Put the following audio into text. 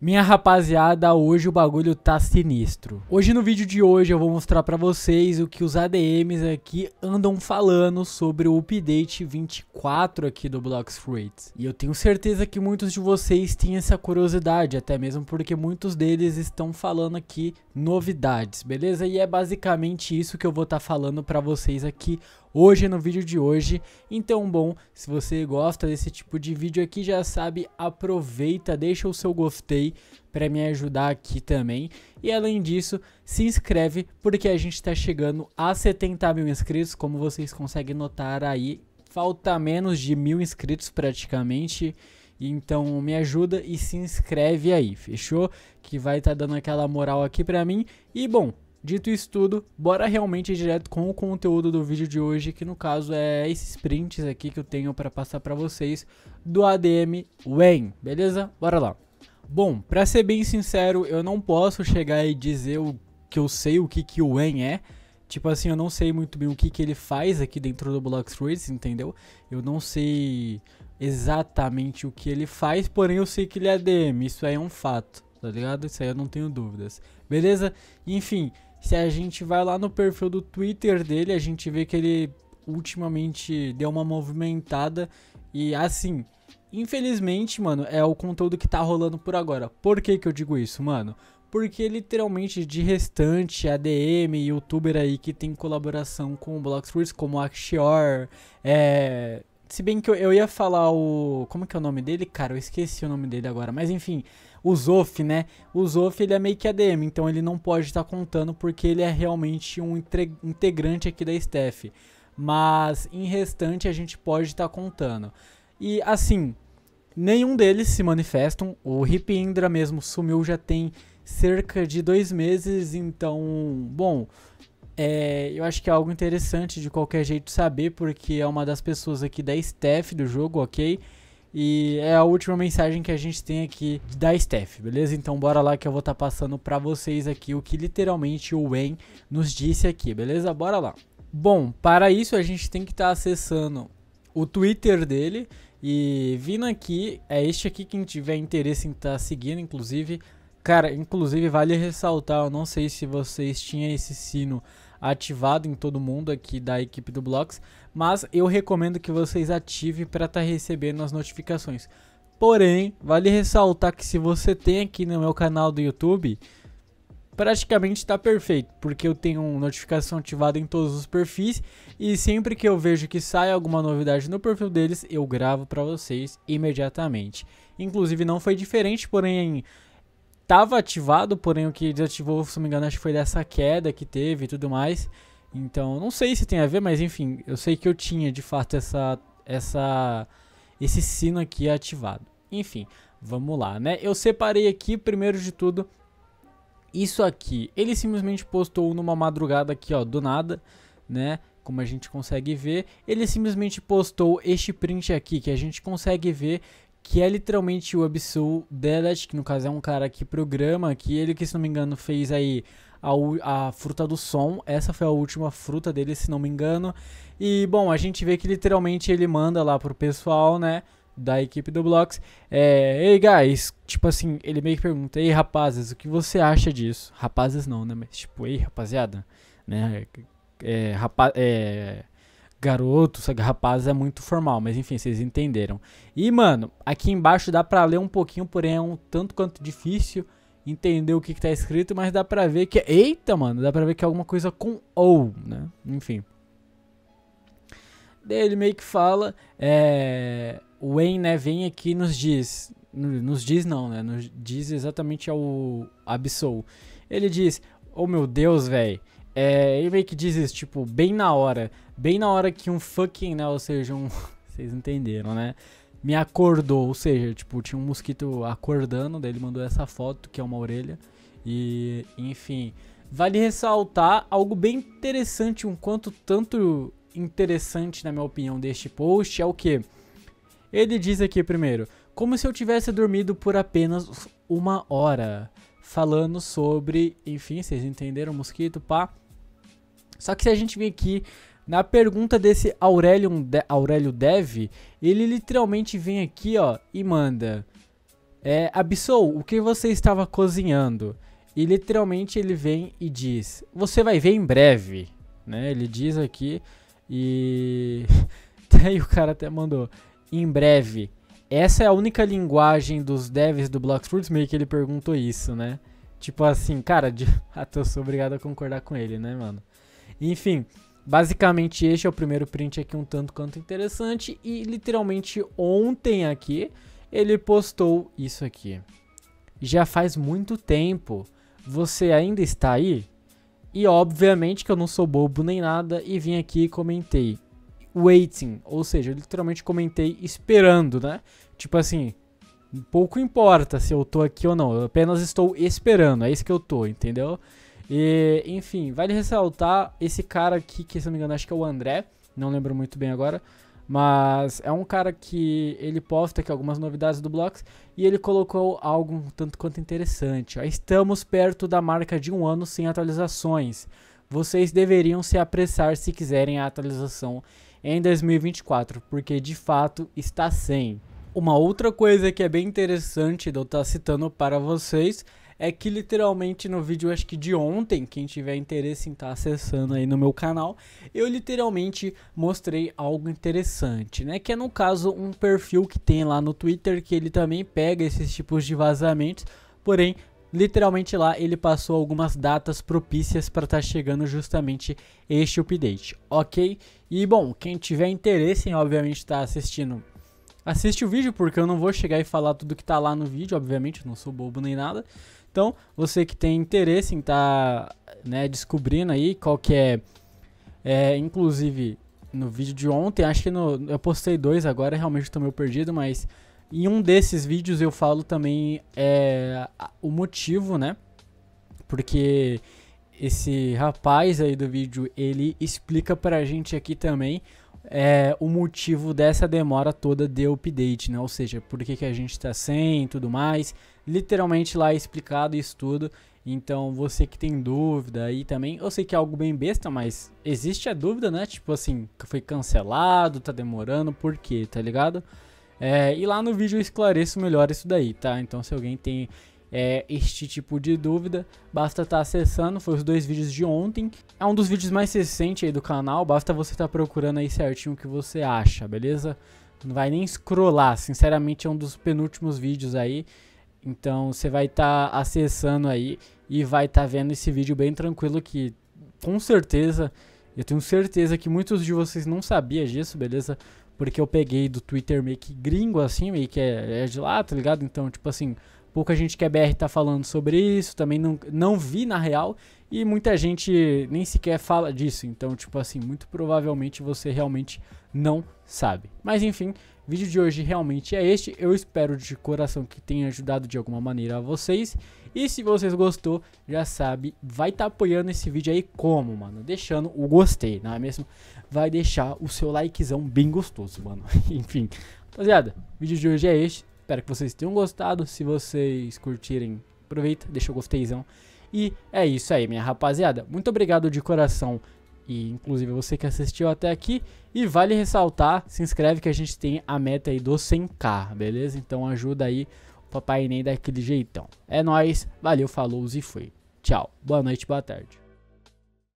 Minha rapaziada, hoje o bagulho tá sinistro. Hoje no vídeo de hoje eu vou mostrar pra vocês o que os ADMs aqui andam falando sobre o update 24 aqui do Blocks Fruits. E eu tenho certeza que muitos de vocês têm essa curiosidade, até mesmo porque muitos deles estão falando aqui novidades, beleza? E é basicamente isso que eu vou estar tá falando pra vocês aqui hoje no vídeo de hoje. Então, bom, se você gosta desse tipo de vídeo aqui, já sabe, aproveita, deixa o seu gostei para me ajudar aqui também. E além disso, se inscreve porque a gente está chegando a 70 mil inscritos, como vocês conseguem notar aí, falta menos de mil inscritos praticamente. Então me ajuda e se inscreve aí, fechou? Que vai estar tá dando aquela moral aqui pra mim. E bom, Dito isso tudo, bora realmente direto com o conteúdo do vídeo de hoje, que no caso é esses prints aqui que eu tenho para passar para vocês do ADM Wen, beleza? Bora lá. Bom, para ser bem sincero, eu não posso chegar e dizer o que eu sei o que que o Wen é. Tipo assim, eu não sei muito bem o que que ele faz aqui dentro do Blox Trades, entendeu? Eu não sei exatamente o que ele faz, porém eu sei que ele é ADM, isso aí é um fato, tá ligado? Isso aí eu não tenho dúvidas. Beleza? Enfim, se a gente vai lá no perfil do Twitter dele, a gente vê que ele ultimamente deu uma movimentada e assim, infelizmente, mano, é o conteúdo que tá rolando por agora. Por que que eu digo isso, mano? Porque literalmente de restante, ADM, youtuber aí que tem colaboração com o Blox como Axior, é, se bem que eu, eu, ia falar o. Como que é o nome dele? Cara, eu esqueci o nome dele agora. Mas enfim, o Zof, né? O Zof ele é meio que ADM, então ele não pode estar tá contando porque ele é realmente um integrante aqui da Steph. Mas em restante a gente pode estar tá contando. E assim, nenhum deles se manifestam. O Hip Indra mesmo sumiu já tem cerca de dois meses, então, bom, é, eu acho que é algo interessante de qualquer jeito saber, porque é uma das pessoas aqui da staff do jogo, ok? E é a última mensagem que a gente tem aqui da Steph, beleza? Então bora lá que eu vou estar tá passando para vocês aqui o que literalmente o Wen nos disse aqui, beleza? Bora lá. Bom, para isso a gente tem que estar tá acessando o Twitter dele e vindo aqui, é este aqui quem tiver interesse em estar tá seguindo, inclusive, cara, inclusive vale ressaltar, eu não sei se vocês tinham esse sino ativado em todo mundo aqui da equipe do Blocks, mas eu recomendo que vocês ativem para estar tá recebendo as notificações. Porém, vale ressaltar que se você tem aqui no meu canal do YouTube, praticamente está perfeito, porque eu tenho notificação ativada em todos os perfis e sempre que eu vejo que sai alguma novidade no perfil deles, eu gravo para vocês imediatamente. Inclusive não foi diferente, porém estava ativado, porém o que desativou, se não me engano, acho que foi dessa queda que teve e tudo mais. Então, não sei se tem a ver, mas enfim, eu sei que eu tinha de fato essa essa esse sino aqui ativado. Enfim, vamos lá, né? Eu separei aqui primeiro de tudo isso aqui. Ele simplesmente postou numa madrugada aqui, ó, do nada, né? Como a gente consegue ver, ele simplesmente postou este print aqui que a gente consegue ver que é literalmente o Absol Delet, que no caso é um cara que programa, que ele que se não me engano fez aí a, a, fruta do som, essa foi a última fruta dele, se não me engano. E bom, a gente vê que literalmente ele manda lá pro pessoal, né, da equipe do Blocks, é, ei guys, tipo assim, ele meio que pergunta, ei rapazes, o que você acha disso? Rapazes não, né, mas tipo, ei rapaziada, né, é, é rapa é garoto, sabe, rapaz é muito formal, mas enfim, vocês entenderam. E, mano, aqui embaixo dá pra ler um pouquinho, porém é um tanto quanto difícil entender o que, que tá escrito, mas dá pra ver que. É, eita, mano, dá pra ver que é alguma coisa com ou, né? Enfim. Daí ele meio que fala. É, o Wayne, né, vem aqui e nos diz. Nos diz não, né? Nos diz exatamente ao Absol. Ele diz: Oh meu Deus, velho. É, ele meio que diz isso, tipo, bem na hora. Bem na hora que um fucking, né? Ou seja, um. Vocês entenderam, né? Me acordou. Ou seja, tipo, tinha um mosquito acordando, daí ele mandou essa foto, que é uma orelha. E, enfim. Vale ressaltar algo bem interessante, um quanto tanto interessante, na minha opinião, deste post é o que? Ele diz aqui primeiro, como se eu tivesse dormido por apenas uma hora, falando sobre, enfim, vocês entenderam, mosquito, pá. Só que se a gente vir aqui na pergunta desse De Aurélio Dev, ele literalmente vem aqui, ó, e manda: é, Absol, o que você estava cozinhando? E literalmente ele vem e diz: Você vai ver em breve. Né? Ele diz aqui e. aí o cara até mandou: Em breve. Essa é a única linguagem dos devs do Blockfruits Meio que ele perguntou isso, né? Tipo assim, cara, de... eu ah, sou obrigado a concordar com ele, né, mano? Enfim, basicamente este é o primeiro print aqui um tanto quanto interessante e literalmente ontem aqui ele postou isso aqui. Já faz muito tempo. Você ainda está aí? E obviamente que eu não sou bobo nem nada e vim aqui e comentei waiting, ou seja, eu literalmente comentei esperando, né? Tipo assim, pouco importa se eu tô aqui ou não, eu apenas estou esperando, é isso que eu tô, entendeu? E, enfim, vale ressaltar esse cara aqui, que se não me engano acho que é o André, não lembro muito bem agora, mas é um cara que ele posta aqui algumas novidades do Blocks e ele colocou algo um tanto quanto interessante. Estamos perto da marca de um ano sem atualizações. Vocês deveriam se apressar se quiserem a atualização em 2024, porque de fato está sem. Uma outra coisa que é bem interessante de eu estar tá citando para vocês é que literalmente no vídeo, acho que de ontem, quem tiver interesse em estar tá acessando aí no meu canal, eu literalmente mostrei algo interessante, né? Que é no caso um perfil que tem lá no Twitter que ele também pega esses tipos de vazamentos, porém Literalmente lá ele passou algumas datas propícias para estar tá chegando justamente este update, ok? E bom, quem tiver interesse em obviamente estar tá assistindo, assiste o vídeo porque eu não vou chegar e falar tudo que está lá no vídeo, obviamente, não sou bobo nem nada. Então, você que tem interesse em estar tá, né, descobrindo aí qual que é, é, inclusive no vídeo de ontem, acho que no, eu postei dois agora, realmente estou meio perdido, mas em um desses vídeos eu falo também é, o motivo, né? Porque esse rapaz aí do vídeo, ele explica pra gente aqui também é, o motivo dessa demora toda de update, né? Ou seja, por que, que a gente está sem e tudo mais. Literalmente lá é explicado isso tudo. Então, você que tem dúvida aí também, eu sei que é algo bem besta, mas existe a dúvida, né? Tipo assim, foi cancelado, tá demorando, por quê, tá ligado? É, e lá no vídeo eu esclareço melhor isso daí, tá? Então, se alguém tem é, este tipo de dúvida, basta estar tá acessando, foi os dois vídeos de ontem. É um dos vídeos mais recentes aí do canal, basta você estar tá procurando aí certinho o que você acha, beleza? Não vai nem scrollar, sinceramente é um dos penúltimos vídeos aí. Então você vai estar tá acessando aí e vai estar tá vendo esse vídeo bem tranquilo que com certeza, eu tenho certeza que muitos de vocês não sabiam disso, beleza? Porque eu peguei do Twitter meio que gringo assim, meio que é, é de lá, tá ligado? Então, tipo assim, Pouca gente que é BR tá falando sobre isso, também não, não vi na real, e muita gente nem sequer fala disso. Então, tipo assim, muito provavelmente você realmente não sabe. Mas enfim, vídeo de hoje realmente é este. Eu espero de coração que tenha ajudado de alguma maneira a vocês. E se vocês gostou, já sabe, vai estar tá apoiando esse vídeo aí como, mano? Deixando o gostei, não é mesmo? Vai deixar o seu likezão bem gostoso, mano. Enfim, rapaziada, vídeo de hoje é este. Espero que vocês tenham gostado. Se vocês curtirem, aproveita, deixa o gosteizão. E é isso aí, minha rapaziada. Muito obrigado de coração. E inclusive você que assistiu até aqui. E vale ressaltar, se inscreve que a gente tem a meta aí do 100k, beleza? Então ajuda aí o papai nem daquele jeitão. É nóis, valeu, falou e fui. Tchau, boa noite, boa tarde.